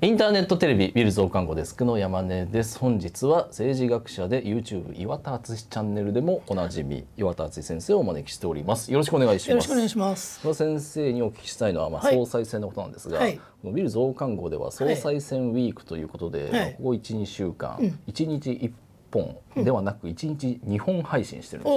インターネットテレビビル増刊号デスクの山根です本日は政治学者で YouTube 岩田敦チャンネルでもおなじみ岩田敦先生をお招きしておりますよろしくお願いしますよろしくお願いします先生にお聞きしたいのはまあ総裁選のことなんですが、はい、このビル増刊号では総裁選ウィークということで、はい、ここ12週間、うん、1日1本ではなく1日2本配信してるんで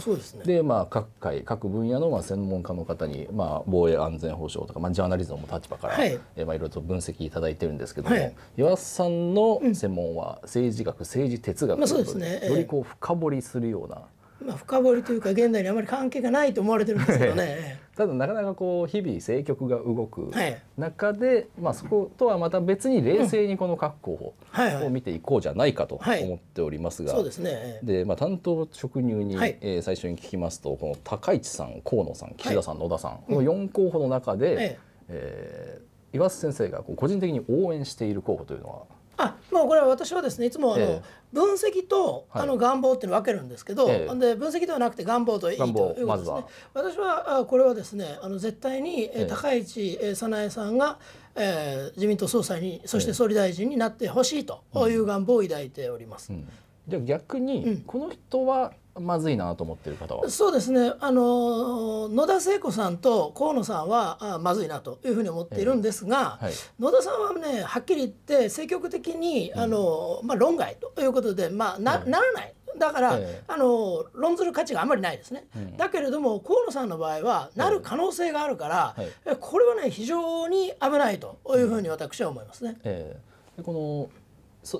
すよ。うん、で、ね、まあ、各界各分野のまあ専門家の方に、まあ、防衛安全保障とか、まあ、ジャーナリズムの立場から、はい、えまあ、いろいろと分析いただいてるんですけども、はい、岩田さんの専門は政治学、うん、政治哲学ということでまあでねえー、よりこう深掘りするような。まあ、深掘りというか現代にあまり関係がないと思われてるんですけどね。ただなかなかこう日々政局が動く中で、はい、まあ、そことはまた別に冷静にこの各候補を見ていこうじゃないかと思っておりますが、そうですねで、まあ、担当職入に、はい、えー、最初に聞きますとこの高市さん河野さん岸田さん、野田さんこの4候補の中で、えー、岩瀬先生が個人的に応援している候補というのはあもうこれは私はですねいつもあの、分析とあの願望っていうの分けるんですけど、え、で分析ではなくて願望といいということですね。は私はこれはですねあの絶対に、え高市早苗さんが、えー、自民党総裁にそして総理大臣になってほしいという願望を抱いております。うんうん、じゃあ逆に、この人はまずいなと思ってる方はそうですねあの野田聖子さんと河野さんはあまずいなというふうに思っているんですが、えーはい、野田さんはねはっきり言って積極的にあの、うん、まあ、論外ということで、まあな、うん、ならないだから、えー、あの論ずる価値があまりないですね、うん、だけれども河野さんの場合はなる可能性があるから、えーはい、これはね非常に危ないというふうに私は思いますね。えー、この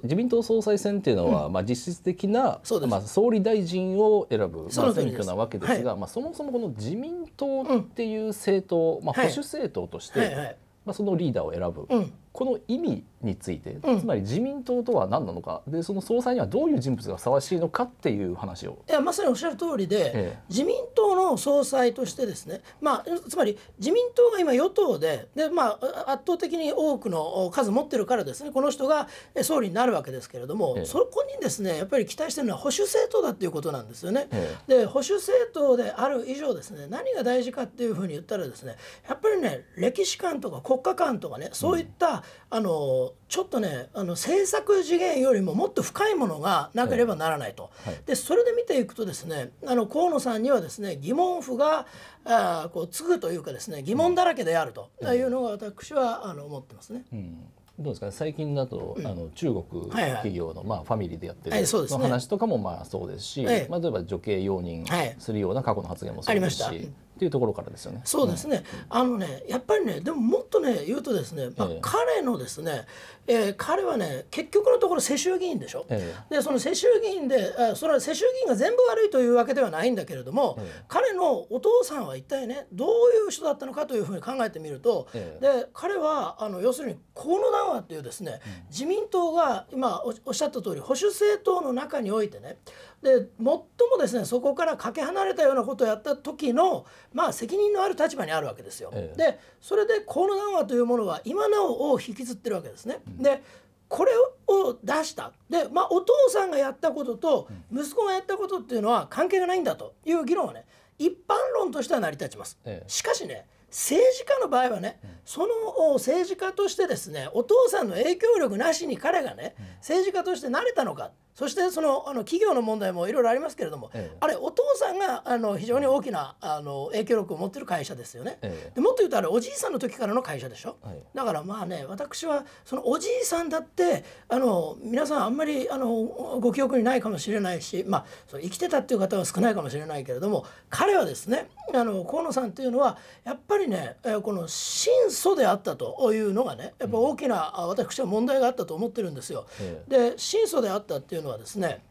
自民党総裁選っていうのは、まあ、実質的な、まあ、総理大臣を選ぶ、まあ、選挙なわけですが、まあ、そもそもこの自民党っていう政党、まあ、保守政党として、まあ、そのリーダーを選ぶ、この意味について、つまり自民党とは何なのかでその総裁にはどういう人物がふさわしいのかっていう話をいやまさにおっしゃる通りで、ええ、自民党の総裁としてですね、まあ、つまり自民党が今与党でで、まあ、圧倒的に多くの数持ってるからですねこの人が総理になるわけですけれども、え、そこにですねやっぱり期待してるのは保守政党だっていうことなんですよね。で保守政党である以上ですね何が大事かっていうふうに言ったらですねやっぱりね歴史観とか国家観とかねそういった、うん、あのちょっとねあの政策次元よりももっと深いものがなければならないと、はいはい、でそれで見ていくとですねあの河野さんにはですね疑問符があこうつくというかですね疑問だらけであるというのが私はあの思ってますね。うんどうですかね、最近だと、うん、あの中国企業の、まあ、ファミリーでやってる、の話とかもまあそうですし、はい、まあ、例えば女系容認するような過去の発言もそうですし、はい、っていうところからですよね。そうですね。うん、あのね、やっぱりね、でももっとね、言うとですね、まあ、彼のですね、えー、彼はね、結局のところ世襲議員でしょ。えー、で、その世襲議員で、あそは世襲議員が全部悪いというわけではないんだけれども、えー、彼のお父さんは一体ね、どういう人だったのかというふうに考えてみると、えー、で、彼はあの要するに河野談話っていうですね、うん、自民党が今おっしゃった通り保守政党の中においてね、で最もですねそこからかけ離れたようなことをやった時の、まあ、責任のある立場にあるわけですよ。ええ、でそれで河野談話というものは今なおを引きずってるわけですね。でこれを出したで、まあ、お父さんがやったことと息子がやったことっていうのは関係がないんだという議論はね一般論としては成り立ちます。え、しかしね政治家の場合はね、その政治家としてですねお父さんの影響力なしに彼がね政治家としてなれたのかそしてそのあの企業の問題もいろいろありますけれども、ええ、あれお父さんがあの非常に大きなあの影響力を持ってる会社ですよね、え、でもっと言うとあれおじいさんの時からの会社でしょ、はい、だからまあね私はそのおじいさんだってあの皆さんあんまりあのご記憶にないかもしれないし、まあ、そ生きてたっていう方は少ないかもしれないけれども彼はですねあの河野さんというのはやっぱりねこの真素であったというのがねやっぱ大きな、私は問題があったと思ってるんですよ。で真素であったっていうのはですね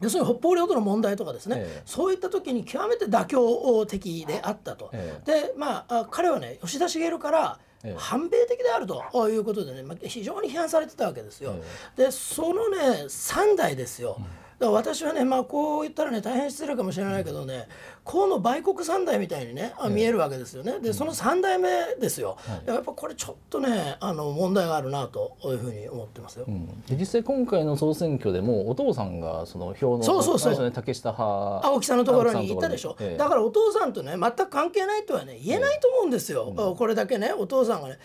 要するに北方領土の問題とかですね、えそういった時に極めて妥協的であったと、えでまあ彼はね吉田茂から反米的であるということでね、まあ、非常に批判されてたわけですよ。でそのね3代ですよ、うんだから私はね、まあ、こう言ったらね大変失礼かもしれないけどね河野売国三代みたいにねあ見えるわけですよねでその三代目ですよ、やっぱこれちょっとねあの問題があるなというふうに思ってますよ、うん、実際今回の総選挙でもお父さんがその票のそうそうそう、ね、竹下派青木さんのところに行ったでしょ、ええ、だからお父さんとね全く関係ないとはね言えないと思うんですよ、うん、これだけねお父さんがね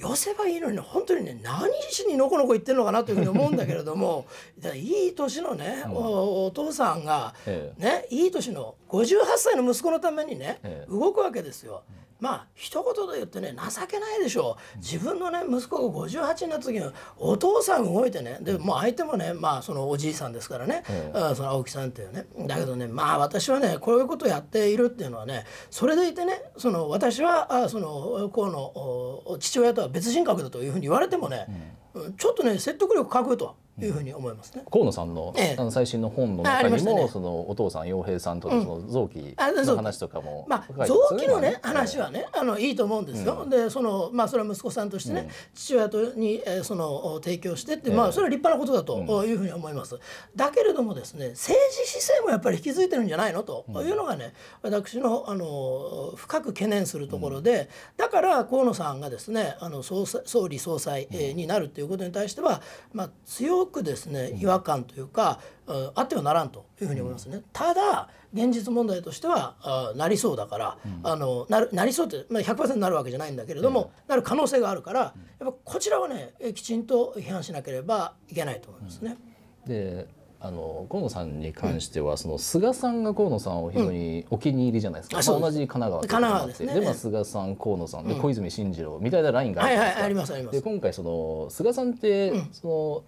寄せばいいのに本当にね何しにのこのこ言ってるのかなというふうに思うんだけれども いい年のね、おお父さんが、ね、いい年の58歳の息子のためにね、動くわけですよ。まあ一言で言ってね情けないでしょう自分のね息子が58になった時にお父さん動いてねでも相手もねまあそのおじいさんですからね、うん、その青木さんっていうねだけどねまあ私はねこういうことをやっているっていうのはねそれでいてねその私はあその河野父親とは別人格だというふうに言われてもね、うん、ちょっとね説得力欠くと。いうふうに思いますね。河野さんの,、あの最新の本の中にも、そのお父さん洋平さんとその臓器の話とかも、まあ、臓器のね話はねあのいいと思うんですよ。でそのまあそれは息子さんとしてね、父親とに、えその提供してって、まあそれは立派なことだというふうに思います。だけれどもですね政治姿勢もやっぱり引き継いでるんじゃないのというのがね、私のあの深く懸念するところで、だから河野さんがですねあの総総理総裁、えになるということに対しては、まあ強くですね違和感というか、あってはならんというふうに思いますね。ただ現実問題としてはあなりそうだから、あのななりそうって、まあ、100%なるわけじゃないんだけれども、なる可能性があるからやっぱこちらはねきちんと批判しなければいけないと思いますね。であの河野さんに関しては、その菅さんが河野さんを非常にお気に入りじゃないですか、同じ神奈川神奈川ですねで、まあ、菅さん河野さんで、小泉進次郎みたいなラインがあありますで今回その菅さんって、その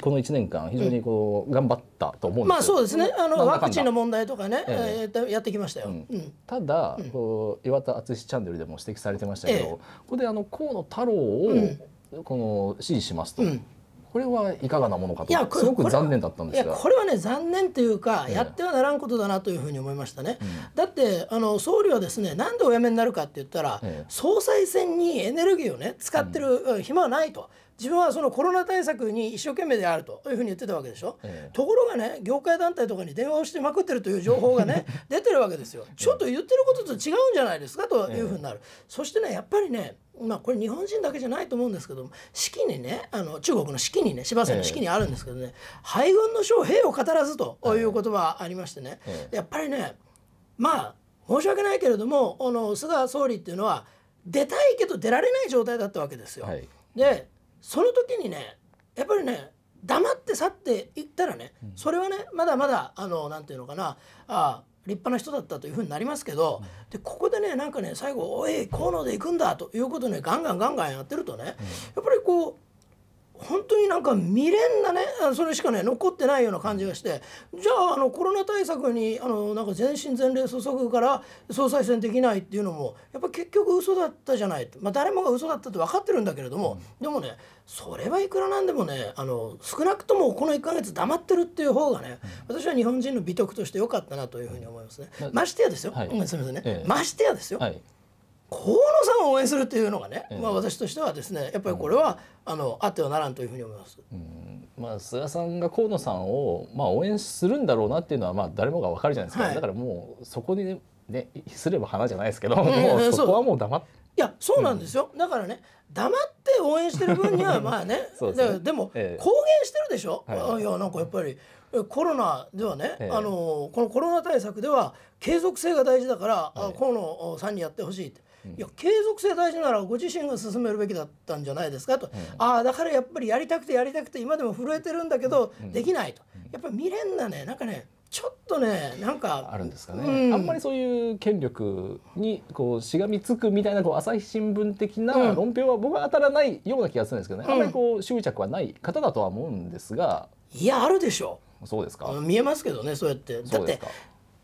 この1年間非常にこう頑張ったと思うんですよ、まあそうですねあのワクチンの問題とかね、えー、やってきましたよ、ただ、こう岩田敦チャンネルでも指摘されてましたけど、ここであの河野太郎を、この支持しますと。これはいかがなものかといやすごく残念だったんですがこれはね残念というか、やってはならんことだなというふうに思いましたね、うん、だってあの総理はですねなんでお辞めになるかって言ったら、ええ、総裁選にエネルギーをね使ってる暇はないと。うん自分はそのコロナ対策に一生懸命であるというふうに言ってたわけでしょ、ええところがね業界団体とかに電話をしてまくってるという情報がね 出てるわけですよちょっと言ってることと違うんじゃないですかというふうになる、え、そしてねやっぱりねまあこれ日本人だけじゃないと思うんですけど四季にねあの中国の四季にね柴んの四季にあるんですけどね「敗軍の将兵を語らず」という言葉ありましてね、やっぱりねまあ申し訳ないけれどもあの菅総理っていうのは出たいけど出られない状態だったわけですよ。はい、でその時にねやっぱりね黙って去っていったらね、うん、それはねまだまだあのなんていうのかなあ立派な人だったというふうになりますけど、うん、でここでねなんかね最後「おい河野で行くんだ」ということねガンガンガンガンやってるとね、やっぱりこう本当になんか未練なねそれしかね残ってないような感じがしてじゃああのコロナ対策にあのなんか全身全霊注ぐから総裁選できないっていうのもやっぱ結局嘘だったじゃない、まあ、誰もが嘘だったって分かってるんだけれども、でもねそれはいくらなんでもねあの少なくともこの1か月黙ってるっていう方がね、私は日本人の美徳として良かったなというふうに思いますね。ましてやですよ、すみませんね、ましてやですよ、はい河野さんを応援するっていうのがね、まあ、私としてはですねやっぱりこれは、あのあってはならんというふうに思います。まあ、菅さんが河野さんを、まあ、応援するんだろうなっていうのは、まあ、誰もが分かるじゃないですか、はい、だからもうそこにね、すれば花じゃないですけど、うん、もうそこはもう黙っいやそうなんですよ、うん、だからね黙って応援してる分にはまあね ねでも、ええ、公言してるでしょ、はい、いやなんかやっぱりコロナではね、ええ、あのこのコロナ対策では継続性が大事だから、はい、河野さんにやってほしいっていや継続性大事ならご自身が進めるべきだったんじゃないですかと、ああだからやっぱりやりたくてやりたくて今でも震えてるんだけど、できないとやっぱり未練なねなんかねちょっとねなんかあるんですかね、うん、あんまりそういう権力にこうしがみつくみたいなこう朝日新聞的な論評は僕は当たらないような気がするんですけどね、うん、あんまりこう執着はない方だとは思うんですがいやあるでしょうそうですか見えますけどねそうやってだって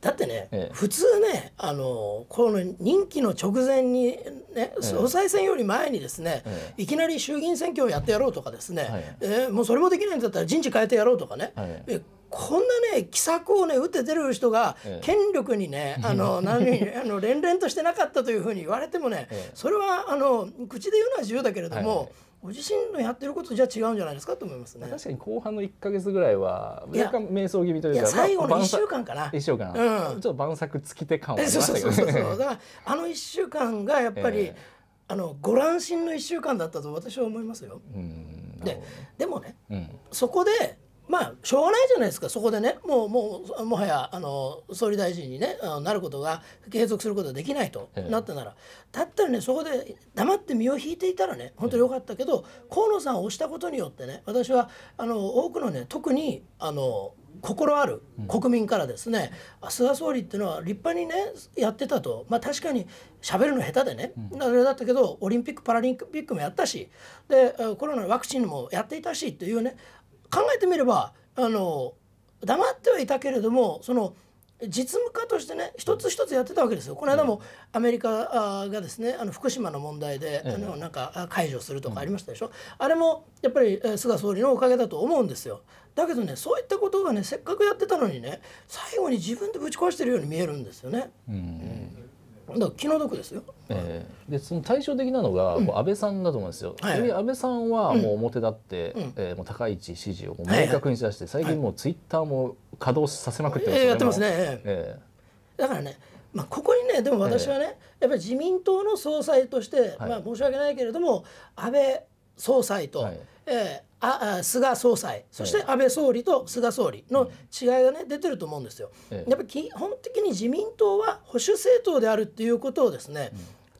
だってね、ええ、普通ねあのこの任期の直前にね、総裁選より前にですね、え、いきなり衆議院選挙をやってやろうとかですね、はい、えー、もうそれもできないんだったら人事変えてやろうとかね、はい、こんなね奇策をね打って出る人が権力にね、あの 何あの連々としてなかったというふうに言われてもね、それはあの口で言うのは自由だけれども、はいご自身のやってることじゃ違うんじゃないですかと思いますね。確かに後半の一か月ぐらいは若干瞑想気味というか、最後の一週間かな。一週間、うん、ちょっと晩作尽きて感はありましたけど、ね、そうそうそうあの一週間がやっぱり、あのご乱心の一週間だったと私は思いますよ。で、でもね、うん、そこでまあしょうがないじゃないですかそこでねもうもうもはやあの総理大臣に、ね、あのなることが継続することができないとなったなら、だったらねそこで黙って身を引いていたらね本当によかったけど、河野さんを押したことによってね私はあの多くのね特にあの心ある国民からですね、うん、菅総理っていうのは立派にねやってたと、まあ、確かに喋るの下手でね、うん、あれだったけどオリンピック・パラリンピックもやったしでコロナのワクチンもやっていたしっていうね考えてみればあの黙ってはいたけれどもその実務家としてね一つ一つやってたわけですよこの間もアメリカがですねあの福島の問題で、あのなんか解除するとかありましたでしょ、あれもやっぱり菅総理のおかげだと思うんですよだけどねそういったことがねせっかくやってたのにね最後に自分でぶち壊してるように見えるんですよね。うんだ気の毒ですよ、えー、でその対照的なのが、う安倍さんだと思うんですよ、はい、安倍さんはもう表立って、うえもう高市支持を明確にしだして、最近もうツイッターも稼働させまくってますよね、やってますね、えー、だからねまあ、ここにねでも私はね、やっぱり自民党の総裁として、まあ、申し訳ないけれども安倍総裁と、はえあ菅総裁そして安倍総理と菅総理の違いがね、出てると思うんですよ。やっぱ基本的に自民党は保守政党であるっていうことをですね、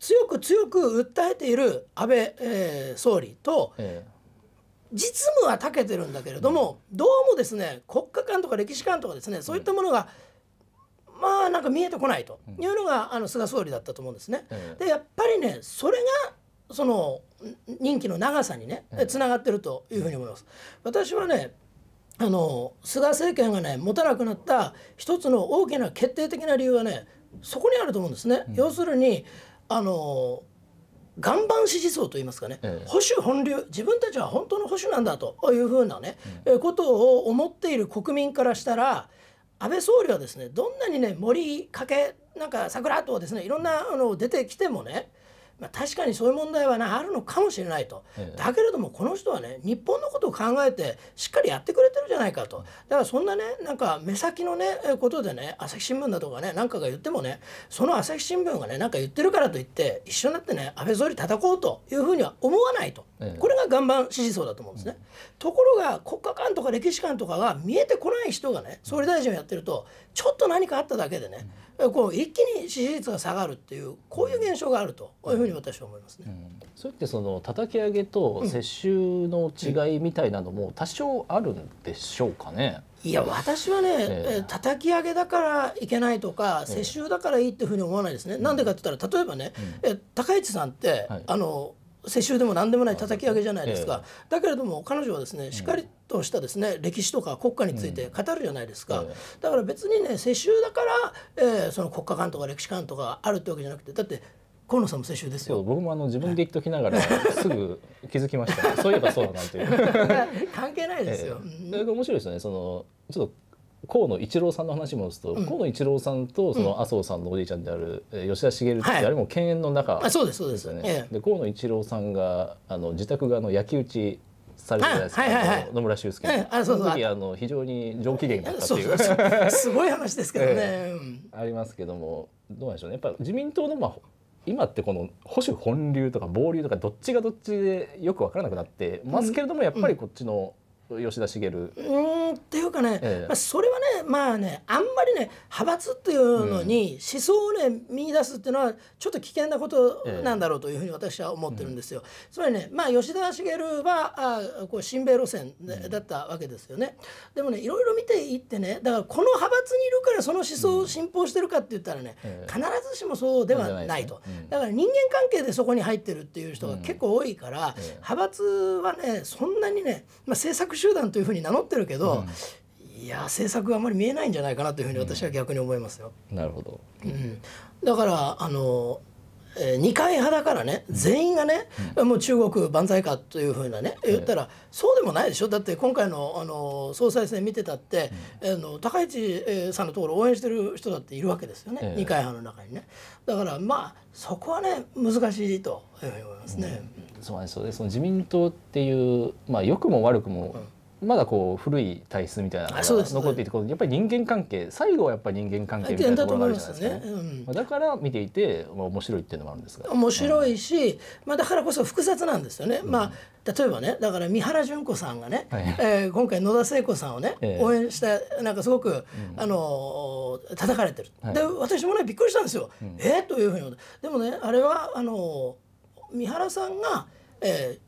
強く強く訴えている安倍、えー、総理と、実務は長けてるんだけれども、どうもですね国家観とか歴史観とかですねそういったものが、まあなんか見えてこないというのが、あの菅総理だったと思うんですね。でやっぱりねそれがその任期の長さにねつながってるというふうに思います。私はねあの菅政権がね持たなくなった一つの大きな決定的な理由はねそこにあると思うんですね。うん、要するにあの岩盤支持層と言いますかね、ええ、保守本流自分たちは本当の保守なんだというふうなね、うん、ことを思っている国民からしたら安倍総理はですねどんなにね森かけなんか桜とですねいろんなあの出てきてもねまあ、確かにそういう問題は、ね、あるのかもしれないと、ええ、だけれどもこの人はね日本のことを考えてしっかりやってくれてるじゃないかとだからそんなねなんか目先のねことでね朝日新聞だとかねなんかが言ってもねその朝日新聞がねなんか言ってるからといって一緒になってね安倍総理叩こうというふうには思わないと、え、これが岩盤支持層だと思うんですね。うん、ところが国家間とか歴史観とかが見えてこない人がね総理大臣をやってるとちょっと何かあっただけでね、こう一気に支持率が下がるっていうこういう現象があるというふうにふうに私は思いますね。うん、そういってその叩き上げと世襲の違いみたいなのも多少あるんでしょうかね。いや私はね、えー、叩き上げだからいけないとか世襲だからいいっていうふうに思わないですね。な、んでかって言ったら例えばね、うん、え高市さんって、はい、あの世襲でも何でもない叩き上げじゃないですか、だけれども彼女はですねしっかりとしたですね、歴史とか国家について語るじゃないですか、だから別にね世襲だから、えー、その国家観とか歴史観とかあるってわけじゃなくてだって河野さんも世襲ですよ。僕もあの自分で言っときながらすぐ気づきました、ね。そういえばそうだなという。関係ないですよ。それ面白いですね。そのちょっと河野一郎さんの話もすると、うん、河野一郎さんとその麻生さんのおじいちゃんである、うん、吉田茂ってあれも犬猿の中、ねはい、あそうですそうですよね。で河野一郎さんがあの自宅側の焼き打ちされたじゃないですか、はいはいはい、野村修介、はい、あそうそうのあの非常に上機嫌だったっいうすごい話ですけどね、えー、ありますけどもどうなんでしょうねやっぱ自民党のまあ今ってこの保守本流とか暴流とかどっちがどっちでよく分からなくなってますけれども、やっぱりこっちの吉田茂うんっていうかね、ええ、まあ、それはねまあねあんまりね派閥っていうのに思想をね見出すっていうのはちょっと危険なことなんだろうというふうに私は思ってるんですよ。え、つまりね、まあ、吉田茂はあこう親米路線ねだったわけですよね。でもねいろいろ見ていってねだからこの派閥にいるからその思想を信奉してるかって言ったらね、必ずしもそうではないと、だから人間関係でそこに入ってるっていう人が結構多いから、派閥はねそんなにね、まあ、政策集団というふうに名乗ってるけど、いや政策があまり見えないんじゃないかなというふうに私は逆に思いますよ。なるほど、うん、だからあのえ二階派だからね全員がね、もう中国万歳かというふうなね言ったら、そうでもないでしょだって今回のあの総裁選見てたって、あの高市さんのところ応援してる人だっているわけですよね、二階派の中にね。だからまあそこはね難しいと思いますね。うん、そうですそその自民党っていう、まあ、良くも悪くもまだこう古い体質みたいなのが残っていてやっぱり人間関係最後はやっぱり人間関係みたいなところがあるじゃないですか、だから見ていて、まあ、面白いっていうのもあるんですが面白いし、うん、まあ、だからこそ複雑なんですよね、うん、まあ、例えばねだから三原淳子さんがね、はい、えー、今回野田聖子さんをね、えー、応援してなんかすごく、あの叩かれてる、はい、で私もねびっくりしたんですよ、うん、えというふうにでもねあれはあの三原さんが、え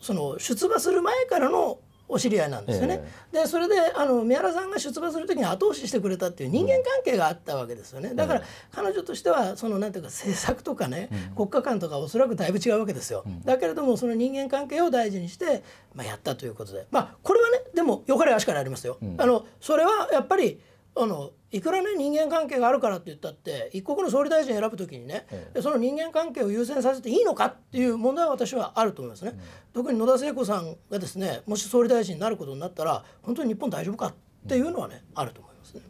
ー、その出馬する前からのお知り合いなんですよね。えー、でそれであの宮原さんが出馬する時に後押ししてくれたっていう人間関係があったわけですよね。だから彼女としてはそのなんていうか政策とかね、うん、国家間とかおそらくだいぶ違うわけですよ。うん、だけれどもその人間関係を大事にして、まあ、やったということでまあこれはねでもよかれ足しからありますよ。うん、あのそれはやっぱりあのいくらね人間関係があるからって言ったって一国の総理大臣選ぶ時にね、うその人間関係を優先させていいのかっていう問題は私はあると思いますね、うん、特に野田聖子さんがですねもし総理大臣になることになったら本当に日本大丈夫かっていうのはね、うん、あると思いますね。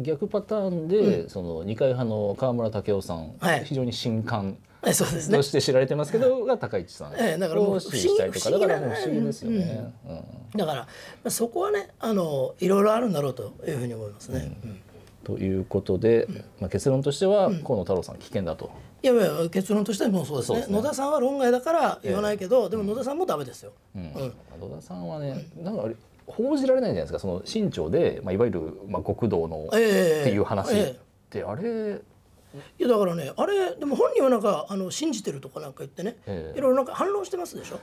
逆パターンで、その二階派の河村武雄さん、はい、非常に新刊 そうですね、として知られてますけどが高市さん、ええ、だからもう不思議とかだから不思議ですよね、うん、だからそこはねあのいろいろあるんだろうというふうに思いますね。ということで、まあ、結論としては河野太郎さん危険だと。いやいや結論としては、もうそうですね、野田さんは論外だから言わないけど、でも野田さんもダメですよ、うん野田さんはね、なんか報じられないじゃないですかその清朝で、まあ、いわゆる、まあ、極道のっていう話って、あれいやだからねあれでも本人はなんかあの信じてるとかなんか言ってね、えー、いろいろなんか反論してますでしょ、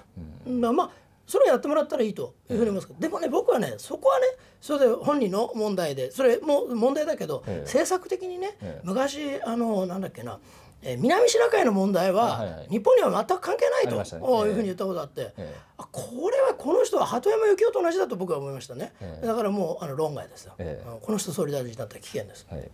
うん、まあそれやってもらったらいいというふうに思いますけど、えー、でもね僕はねそこはねそれで本人の問題でそれも問題だけど、えー、政策的にね、昔あのなんだっけなえー、南シナ海の問題は日本には全く関係ないと、いいうふうに言ったことあって、えー、これはこの人は鳩山幸夫と同じだと僕は思いましたね、えー、だからもうあの論外ですよ、えー、この人総理大臣だったら危険です。はい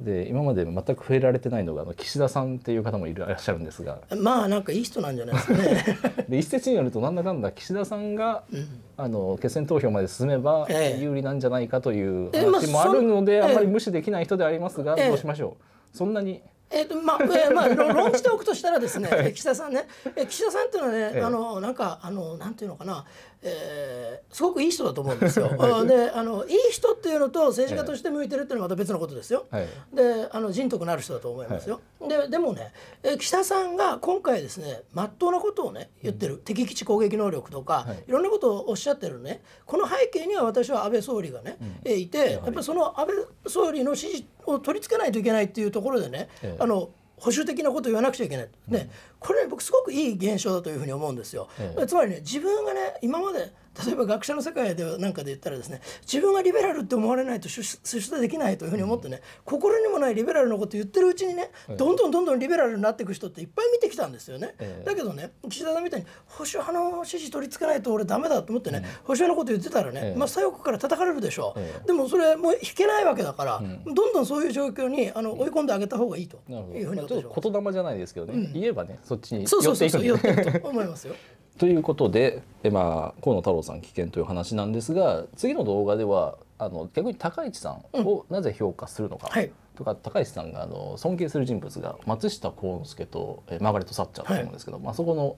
で今まで全く触れられてないのがあの岸田さんっていう方もいらっしゃるんですがまあなんかいい人なんじゃないですかね で一説によるとなんだかんだ岸田さんが、うん、あの決選投票まで進めば有利なんじゃないかという話もあるので、ええあ、んまり無視できない人でありますが、え、どうしましょうそんなにえーとまあえーまあ、論じておくとしたらですね、はい、岸田さんね、え岸田さんっていうのはね、えあのなんかあのなんていうのかな、えー、すごくいい人だと思うんですよ。であのいい人っていうのと政治家として向いてるっていうのはまた別のことですよ。はい、であの人徳のある人だと思いますよ。はい、ででもね、えー、岸田さんが今回ですねまっとうなことをね言ってる、うん、敵基地攻撃能力とか、はい、いろんなことをおっしゃってるねこの背景には私は安倍総理がね、うん、いてやっぱりその安倍総理の支持を取り付けないといけないっていうところでね、えー、あの保守的なことを言わなくちゃいけない、ね、これ、ね、僕すごくいい現象だというふうに思うんですよ、ええ、つまりね自分がね今まで例えば学者の世界ではなんかで言ったらですね自分がリベラルって思われないと出世できないというふうに思ってね心にもないリベラルのこと言ってるうちにねどんどんどんどんリベラルになっていく人っていっぱい見てきたんですよね。だけどね岸田さんみたいに保守派の支持取り付けないと俺ダメだと思ってね保守派のこと言ってたらねまあ左翼から叩かれるでしょう。でもそれもう引けないわけだからどんどんそういう状況にあの追い込んであげた方がいいというふうに言霊じゃないですけどね言えばねそっちに寄っていくと思いますよ。ということで、えまあ、河野太郎さん危険という話なんですが次の動画ではあの逆に高市さんをなぜ評価するのか、うんはい、とか高市さんがあの尊敬する人物が松下幸之助とえマーガレット・サッチャーと思うんですけど、はい、まあ、そこの、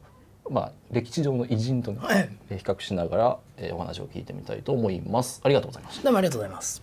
まあ、歴史上の偉人と、ね、はい、比較しながら、えお話を聞いてみたいと思います。ありがとうございましたどうもありがとうございます